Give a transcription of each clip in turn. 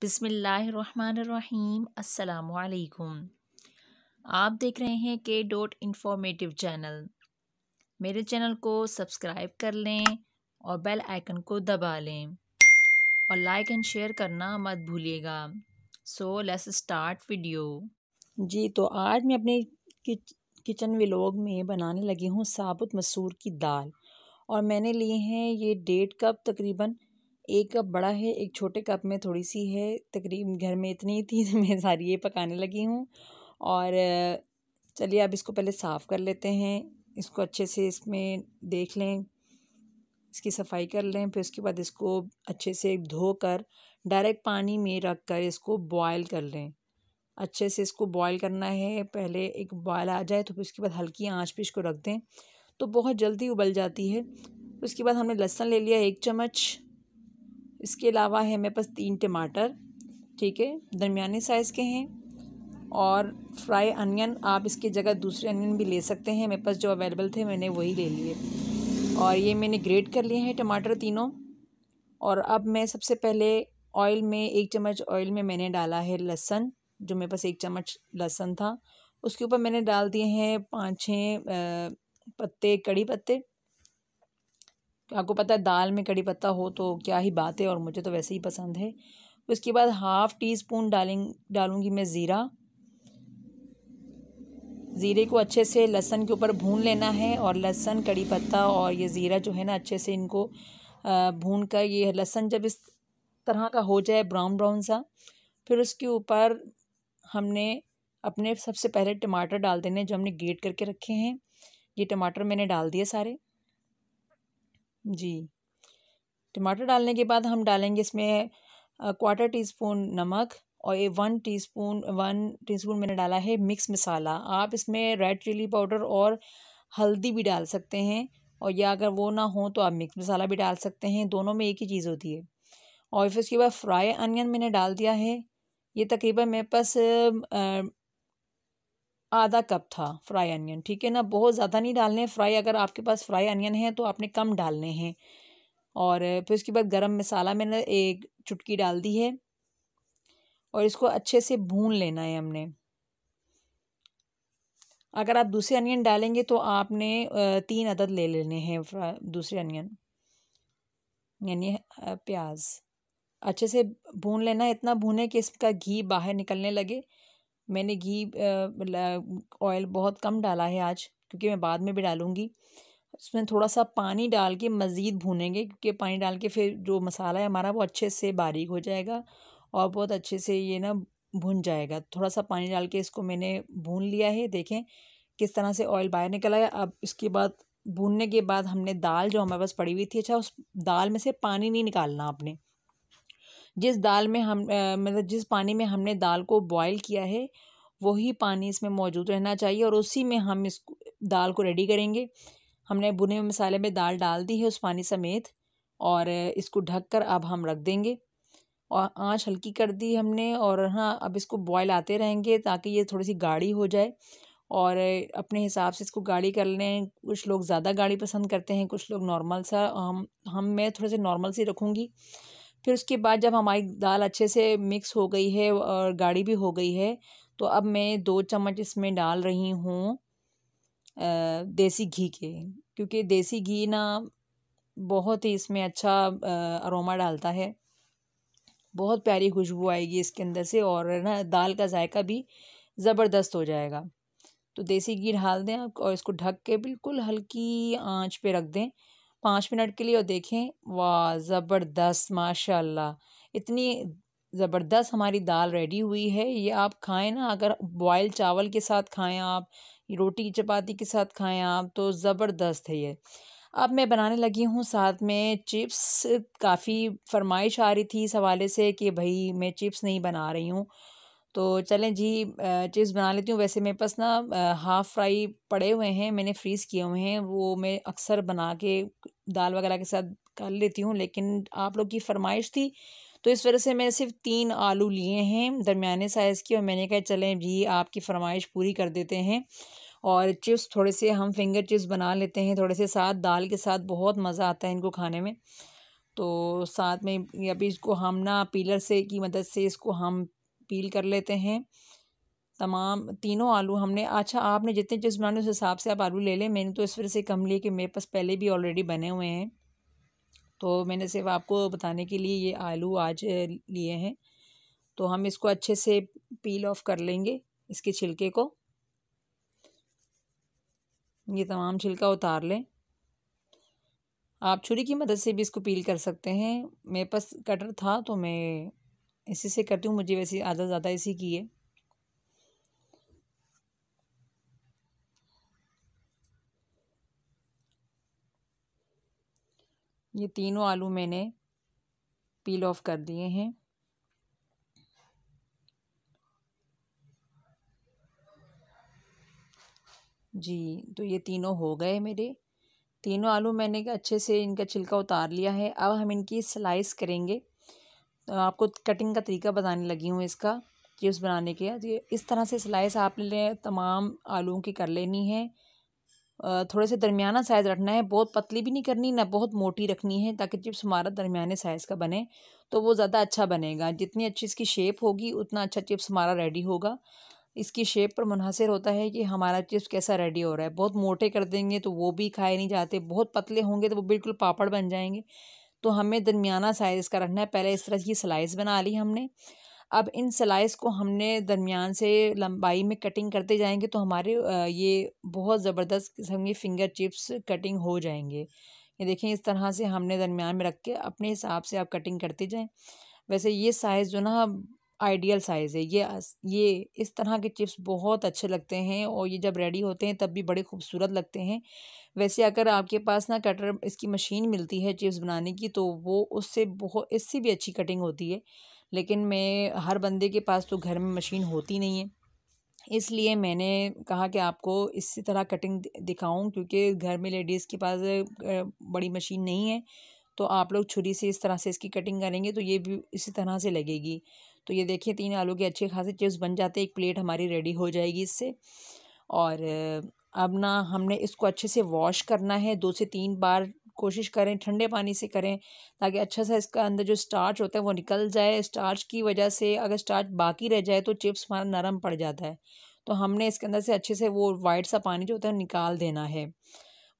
बिसमीम् अल्लाम आप देख रहे हैं के डॉट इन्फॉर्मेटिव चैनल मेरे चैनल को सब्सक्राइब कर लें और बेल आइकन को दबा लें और लाइक एंड शेयर करना मत भूलिएगा सो लेट्स स्टार्ट वीडियो जी तो आज मैं अपने किच, किचन व्लॉग में बनाने लगी हूँ साबुत मसूर की दाल और मैंने लिए हैं ये डेढ़ कप तकरीबन एक कप बड़ा है एक छोटे कप में थोड़ी सी है तकरीब घर में इतनी थी तो मैं सारी ये पकाने लगी हूँ और चलिए अब इसको पहले साफ़ कर लेते हैं इसको अच्छे से इसमें देख लें इसकी सफाई कर लें फिर उसके बाद इसको अच्छे से धोकर डायरेक्ट पानी में रख कर इसको बॉयल कर लें अच्छे से इसको बॉयल करना है पहले एक बॉयल आ जाए तो फिर उसके बाद हल्की आंच पे इसको रख दें तो बहुत जल्दी उबल जाती है उसके बाद हमने लहसुन ले लिया एक चम्मच इसके अलावा है मेरे पास तीन टमाटर ठीक है दरमिया साइज़ के हैं और फ्राई अनियन आप इसकी जगह दूसरे अनियन भी ले सकते हैं मेरे पास जो अवेलेबल थे मैंने वही ले लिए और ये मैंने ग्रेट कर लिए हैं टमाटर तीनों और अब मैं सबसे पहले ऑयल में एक चम्मच ऑयल में मैंने डाला है लहसन जो मेरे पास एक चम्मच लहसन था उसके ऊपर मैंने डाल दिए हैं पाँच छः पत्ते कड़ी पत्ते आपको पता है दाल में कड़ी पत्ता हो तो क्या ही बात है और मुझे तो वैसे ही पसंद है उसके बाद हाफ़ टी स्पून डालें डालूँगी मैं ज़ीरा ज़ीरे को अच्छे से लहसन के ऊपर भून लेना है और लहसन कड़ी पत्ता और ये ज़ीरा जो है ना अच्छे से इनको भून कर ये लहसन जब इस तरह का हो जाए ब्राउन ब्राउन सा फिर उसके ऊपर हमने अपने सबसे पहले टमाटर डाल देने जो हमने गेट करके रखे हैं ये टमाटर मैंने डाल दिए सारे जी टमाटर डालने के बाद हम डालेंगे इसमें क्वार्टर टी स्पून नमक और ये वन टीस्पून वन टीस्पून मैंने डाला है मिक्स मसाला आप इसमें रेड चिली पाउडर और हल्दी भी डाल सकते हैं और या अगर वो ना हो तो आप मिक्स मसाला भी डाल सकते हैं दोनों में एक ही चीज़ होती है और फिर उसके बाद फ्राई अनियन मैंने डाल दिया है ये तकरीबन मेरे पास आधा कप था फ्राई अनियन ठीक है ना बहुत ज़्यादा नहीं डालने फ्राई अगर आपके पास फ्राई अनियन है तो आपने कम डालने हैं और फिर उसके बाद गरम मसाला मैंने एक चुटकी डाल दी है और इसको अच्छे से भून लेना है हमने अगर आप दूसरे अनियन डालेंगे तो आपने तीन अदद ले लेने हैं दूसरे अनियन यानी प्याज अच्छे से भून लेना इतना भूने कि इसका घी बाहर निकलने लगे मैंने घी ऑयल मतलब बहुत कम डाला है आज क्योंकि मैं बाद में भी डालूँगी उसमें थोड़ा सा पानी डाल के मज़ीद भूनेंगे क्योंकि पानी डाल के फिर जो मसाला है हमारा वो अच्छे से बारीक हो जाएगा और बहुत अच्छे से ये ना भुन जाएगा थोड़ा सा पानी डाल के इसको मैंने भून लिया है देखें किस तरह से ऑयल बाहर निकला है अब इसके बाद भूनने के बाद हमने दाल जो हमारे पास पड़ी हुई थी अच्छा उस दाल में से पानी नहीं निकालना आपने जिस दाल में हम मतलब जिस पानी में हमने दाल को बॉयल किया है वही पानी इसमें मौजूद रहना चाहिए और उसी में हम इस दाल को रेडी करेंगे हमने बुने हुए मसाले में दाल डाल दी है उस पानी समेत और इसको ढक कर अब हम रख देंगे और आँच हल्की कर दी हमने और हाँ अब इसको बॉयल आते रहेंगे ताकि ये थोड़ी सी गाढ़ी हो जाए और अपने हिसाब से इसको गाढ़ी कर लें कुछ लोग ज़्यादा गाढ़ी पसंद करते हैं कुछ लोग नॉर्मल सा हम हम मैं थोड़े से नॉर्मल सी रखूँगी फिर उसके बाद जब हमारी दाल अच्छे से मिक्स हो गई है और गाढ़ी भी हो गई है तो अब मैं दो चम्मच इसमें डाल रही हूँ देसी घी के क्योंकि देसी घी ना बहुत ही इसमें अच्छा अरोमा डालता है बहुत प्यारी खुशबू आएगी इसके अंदर से और ना दाल का जायका भी ज़बरदस्त हो जाएगा तो देसी घी डाल दें और इसको ढक के बिल्कुल हल्की आंच पे रख दें पाँच मिनट के लिए और देखें वाह ज़बरदस्त माशाल्लाह इतनी ज़बरदस्त हमारी दाल रेडी हुई है ये आप खाएं ना अगर बॉयल चावल के साथ खाएं आप रोटी चपाती के साथ खाएं आप तो ज़बरदस्त है ये अब मैं बनाने लगी हूँ साथ में चिप्स काफ़ी फरमाइश आ रही थी इस हवाले से कि भाई मैं चिप्स नहीं बना रही हूँ तो चलें जी चिप्स बना लेती हूँ वैसे मेरे पास ना हाफ़ फ्राई पड़े हुए हैं मैंने फ्रीज़ किए हुए हैं वो मैं अक्सर बना के दाल वगैरह के साथ कर लेती हूँ लेकिन आप लोग की फरमाइश थी तो इस वजह से मैंने सिर्फ तीन आलू लिए हैं दरमियाने साइज़ के और मैंने कहा चलें जी आपकी फरमाइश पूरी कर देते हैं और चिप्स थोड़े से हम फिंगर चिप्स बना लेते हैं थोड़े से साथ दाल के साथ बहुत मज़ा आता है इनको खाने में तो साथ में अभी इसको हम ना पीलर से की मदद से इसको हम पील कर लेते हैं तमाम तीनों आलू हमने अच्छा आपने जितने जिस बनाने उस हिसाब से आप आलू ले लें मैंने तो इस वजह से कम लिए कि मेरे पास पहले भी ऑलरेडी बने हुए हैं तो मैंने सिर्फ आपको बताने के लिए ये आलू आज लिए हैं तो हम इसको अच्छे से पील ऑफ कर लेंगे इसके छिलके को ये तमाम छिलका उतार लें आप छुरी की मदद से भी इसको पील कर सकते हैं मेरे पास कटर था तो मैं इसी से करती हूँ मुझे वैसे आधा ज़्यादा इसी की है ये तीनों आलू मैंने पील ऑफ कर दिए हैं जी तो ये तीनों हो गए मेरे तीनों आलू मैंने अच्छे से इनका छिलका उतार लिया है अब हम इनकी स्लाइस करेंगे आपको कटिंग का तरीका बताने लगी हूँ इसका चिप्स बनाने के तो ये इस तरह से स्लाइस लें तमाम आलूओं की कर लेनी है थोड़े से दरमियाना साइज़ रखना है बहुत पतली भी नहीं करनी ना बहुत मोटी रखनी है ताकि चिप्स हमारा दरमियाने साइज़ का बने तो वो ज़्यादा अच्छा बनेगा जितनी अच्छी इसकी शेप होगी उतना अच्छा चिप्स हमारा रेडी होगा इसकी शेप पर मुनहसर होता है कि हमारा चिप्स कैसा रेडी हो रहा है बहुत मोटे कर देंगे तो वो भी खाए नहीं जाते बहुत पतले होंगे तो वो बिल्कुल पापड़ बन जाएंगे तो हमें दरमियाना साइज़ इसका रखना है पहले इस तरह की सिलाइस बना ली हमने अब इन सिलाइस को हमने दरमियान से लंबाई में कटिंग करते जाएंगे तो हमारे ये बहुत ज़बरदस्त किस्म के फिंगर चिप्स कटिंग हो जाएंगे ये देखें इस तरह से हमने दरमियान में रख के अपने हिसाब से आप कटिंग करते जाएँ वैसे ये साइज़ जो ना आइडियल साइज़ है ये ये इस तरह के चिप्स बहुत अच्छे लगते हैं और ये जब रेडी होते हैं तब भी बड़े खूबसूरत लगते हैं वैसे अगर आपके पास ना कटर इसकी मशीन मिलती है चिप्स बनाने की तो वो उससे बहुत इससे भी अच्छी कटिंग होती है लेकिन मैं हर बंदे के पास तो घर में मशीन होती नहीं है इसलिए मैंने कहा कि आपको इसी तरह कटिंग दिखाऊँ क्योंकि घर में लेडीज़ के पास बड़ी मशीन नहीं है तो आप लोग छुरी से इस तरह से इसकी कटिंग करेंगे तो ये भी इसी तरह से लगेगी तो ये देखिए तीन आलू के अच्छे खासे चिप्स बन जाते एक प्लेट हमारी रेडी हो जाएगी इससे और अब ना हमने इसको अच्छे से वॉश करना है दो से तीन बार कोशिश करें ठंडे पानी से करें ताकि अच्छा सा इसका अंदर जो स्टार्च होता है वो निकल जाए स्टार्च की वजह से अगर स्टार्च बाकी रह जाए तो चिप्स हमारा नरम पड़ जाता है तो हमने इसके अंदर से अच्छे से वो वाइट सा पानी जो होता है निकाल देना है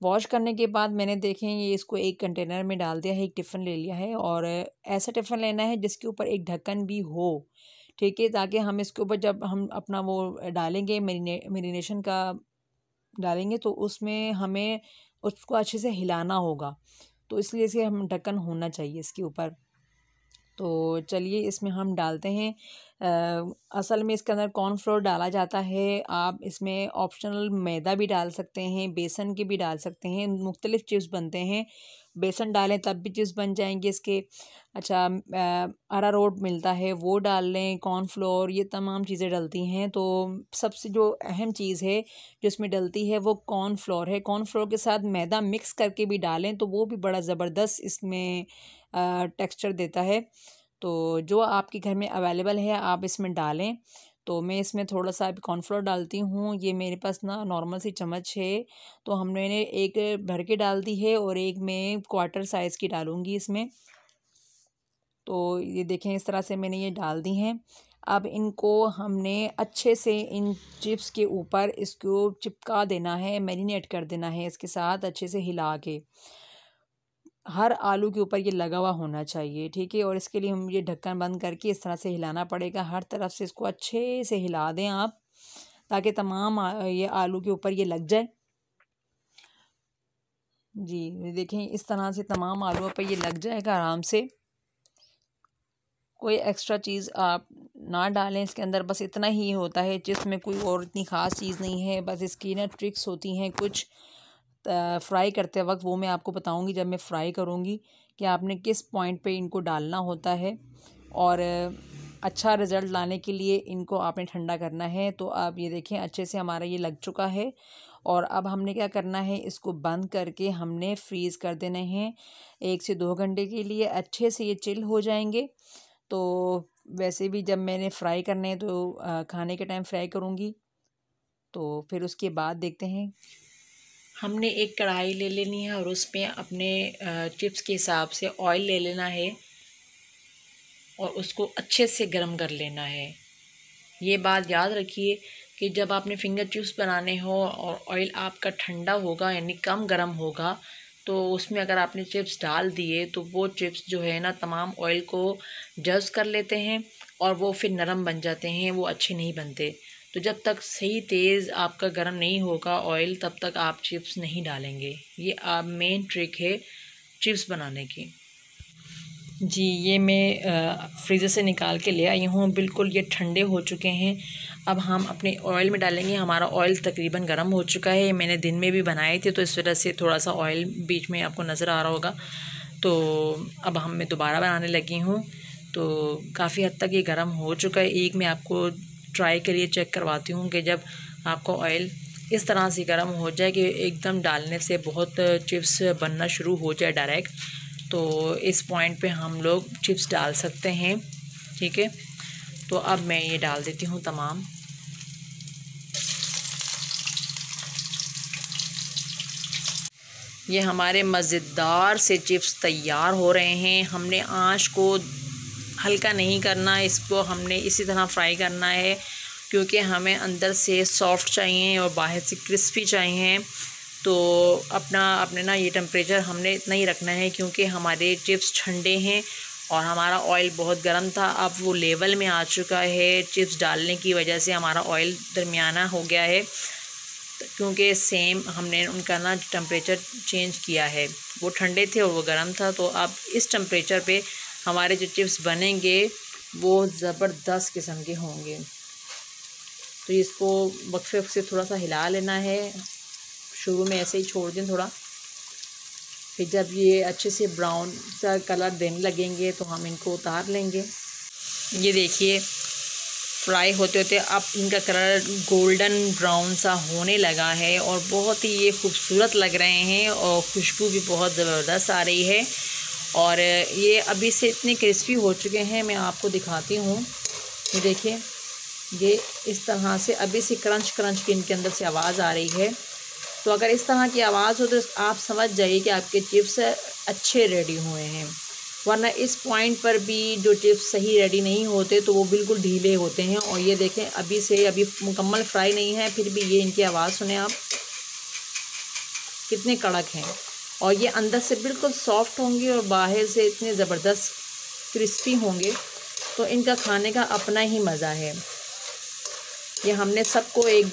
वॉश करने के बाद मैंने देखें ये इसको एक कंटेनर में डाल दिया है एक टिफ़िन ले लिया है और ऐसा टिफ़िन लेना है जिसके ऊपर एक ढक्कन भी हो ठीक है ताकि हम इसके ऊपर जब हम अपना वो डालेंगे मेरीने मेरीनेशन का डालेंगे तो उसमें हमें उसको अच्छे से हिलाना होगा तो इसलिए इसे हम ढक्कन होना चाहिए इसके ऊपर तो चलिए इसमें हम डालते हैं आ, असल में इसके अंदर कॉर्न फ्लोर डाला जाता है आप इसमें ऑप्शनल मैदा भी डाल सकते हैं बेसन के भी डाल सकते हैं मुख्तलिफ़ चिप्स बनते हैं बेसन डालें तब भी चिप्स बन जाएंगे इसके अच्छा अरा रोट मिलता है वो डाल लें कॉर्न फ्लोर ये तमाम चीज़ें डलती हैं तो सबसे जो अहम चीज़ है जो इसमें डलती है वो कॉर्न फ्लोर है कॉर्न फ्लोर के साथ मैदा मिक्स करके भी डालें तो वो भी बड़ा ज़बरदस्त इसमें टेक्सचर देता है तो जो आपके घर में अवेलेबल है आप इसमें डालें तो मैं इसमें थोड़ा सा कॉर्नफ्लोर डालती हूँ ये मेरे पास ना नॉर्मल सी चम्मच है तो हमने एक भर के डाल दी है और एक मैं क्वार्टर साइज़ की डालूँगी इसमें तो ये देखें इस तरह से मैंने ये डाल दी हैं अब इनको हमने अच्छे से इन चिप्स के ऊपर इसको चिपका देना है मैरिनेट कर देना है इसके साथ अच्छे से हिला के हर आलू के ऊपर ये लगा हुआ होना चाहिए ठीक है और इसके लिए हम ये ढक्कन बंद करके इस तरह से हिलाना पड़ेगा हर तरफ से इसको अच्छे से हिला दें आप ताकि तमाम ये आलू के ऊपर ये लग जाए जी देखें इस तरह से तमाम आलू पर ये लग जाएगा आराम से कोई एक्स्ट्रा चीज़ आप ना डालें इसके अंदर बस इतना ही होता है जिसमें कोई और इतनी ख़ास चीज़ नहीं है बस इसकी ना ट्रिक्स होती हैं कुछ फ्राई करते वक्त वो मैं आपको बताऊंगी जब मैं फ्राई करूंगी कि आपने किस पॉइंट पे इनको डालना होता है और अच्छा रिज़ल्ट लाने के लिए इनको आपने ठंडा करना है तो आप ये देखें अच्छे से हमारा ये लग चुका है और अब हमने क्या करना है इसको बंद करके हमने फ्रीज़ कर देने हैं एक से दो घंटे के लिए अच्छे से ये चिल हो जाएंगे तो वैसे भी जब मैंने फ्राई करने हैं तो खाने के टाइम फ्राई करूँगी तो फिर उसके बाद देखते हैं हमने एक कढ़ाई ले लेनी है और उसमें अपने चिप्स के हिसाब से ऑयल ले लेना है और उसको अच्छे से गर्म कर लेना है ये बात याद रखिए कि जब आपने फिंगर चिप्स बनाने हो और ऑयल आपका ठंडा होगा यानी कम गर्म होगा तो उसमें अगर आपने चिप्स डाल दिए तो वो चिप्स जो है ना तमाम ऑयल को जज कर लेते हैं और वो फिर नरम बन जाते हैं वो अच्छे नहीं बनते तो जब तक सही तेज़ आपका गर्म नहीं होगा ऑयल तब तक आप चिप्स नहीं डालेंगे ये आप मेन ट्रिक है चिप्स बनाने की जी ये मैं फ्रीज़र से निकाल के ले आई हूँ बिल्कुल ये ठंडे हो चुके हैं अब हम अपने ऑयल में डालेंगे हमारा ऑयल तकरीबन गर्म हो चुका है मैंने दिन में भी बनाए थे तो इस वजह से थोड़ा सा ऑयल बीच में आपको नज़र आ रहा होगा तो अब हम मैं दोबारा बनाने लगी हूँ तो काफ़ी हद तक ये गर्म हो चुका है एक मैं आपको ट्राई के लिए चेक करवाती हूँ कि जब आपका ऑयल इस तरह से गर्म हो जाए कि एकदम डालने से बहुत चिप्स बनना शुरू हो जाए डायरेक्ट तो इस पॉइंट पे हम लोग चिप्स डाल सकते हैं ठीक है तो अब मैं ये डाल देती हूँ तमाम ये हमारे मज़ेदार से चिप्स तैयार हो रहे हैं हमने आँच को हल्का नहीं करना इसको हमने इसी तरह फ्राई करना है क्योंकि हमें अंदर से सॉफ्ट चाहिए और बाहर से क्रिस्पी चाहिए तो अपना अपने ना ये टेम्परेचर हमने इतना ही रखना है क्योंकि हमारे चिप्स ठंडे हैं और हमारा ऑयल बहुत गर्म था अब वो लेवल में आ चुका है चिप्स डालने की वजह से हमारा ऑयल दरमियाना हो गया है क्योंकि सेम हमने उनका ना टेम्परेचर चेंज किया है वो ठंडे थे और वो गर्म था तो अब इस टेम्परेचर पर हमारे जो चिप्स बनेंगे वो ज़बरदस्त किस्म के होंगे तो इसको वक्फे से थोड़ा सा हिला लेना है शुरू में ऐसे ही छोड़ दें थोड़ा फिर जब ये अच्छे से ब्राउन सा कलर देने लगेंगे तो हम इनको उतार लेंगे ये देखिए फ्राई होते होते अब इनका कलर गोल्डन ब्राउन सा होने लगा है और बहुत ही ये खूबसूरत लग रहे हैं और खुशबू भी बहुत ज़बरदस्त आ रही है और ये अभी से इतने क्रिस्पी हो चुके हैं मैं आपको दिखाती हूँ ये देखिए ये इस तरह से अभी से क्रंच क्रंच की इनके अंदर से आवाज़ आ रही है तो अगर इस तरह की आवाज़ हो तो आप समझ जाइए कि आपके चिप्स अच्छे रेडी हुए हैं वरना इस पॉइंट पर भी जो चिप्स सही रेडी नहीं होते तो वो बिल्कुल ढीले होते हैं और ये देखें अभी से अभी मुकम्मल फ्राई नहीं है फिर भी ये इनकी आवाज़ सुने आप कितने कड़क हैं और ये अंदर से बिल्कुल सॉफ्ट होंगे और बाहर से इतने ज़बरदस्त क्रिस्पी होंगे तो इनका खाने का अपना ही मज़ा है ये हमने सबको एक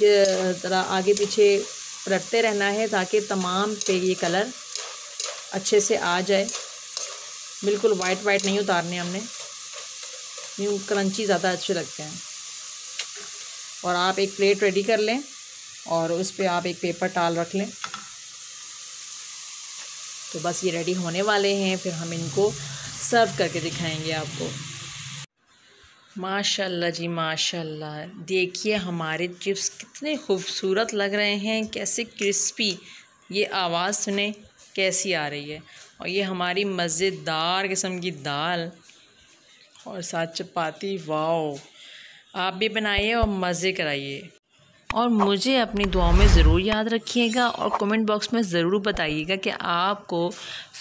तरह आगे पीछे रटते रहना है ताकि तमाम पे ये कलर अच्छे से आ जाए बिल्कुल वाइट वाइट नहीं उतारने हमने यूँ क्रंची ज़्यादा अच्छे लगते हैं और आप एक प्लेट रेडी कर लें और उस पर आप एक पेपर टाल रख लें तो बस ये रेडी होने वाले हैं फिर हम इनको सर्व करके दिखाएंगे आपको माशाल्लाह जी माशाल्लाह देखिए हमारे चिप्स कितने खूबसूरत लग रहे हैं कैसे क्रिस्पी ये आवाज़ सुने कैसी आ रही है और ये हमारी मज़ेदार किस्म की दाल और साथ चपाती वाओ आप भी बनाइए और मज़े कराइए और मुझे अपनी दुआओं में ज़रूर याद रखिएगा और कमेंट बॉक्स में ज़रूर बताइएगा कि आपको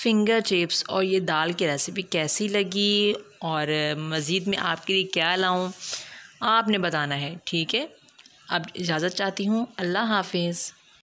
फिंगर चिप्स और ये दाल की रेसिपी कैसी लगी और मज़ीद में आपके लिए क्या लाऊँ आपने बताना है ठीक है अब इजाज़त चाहती हूँ अल्लाह हाफिज़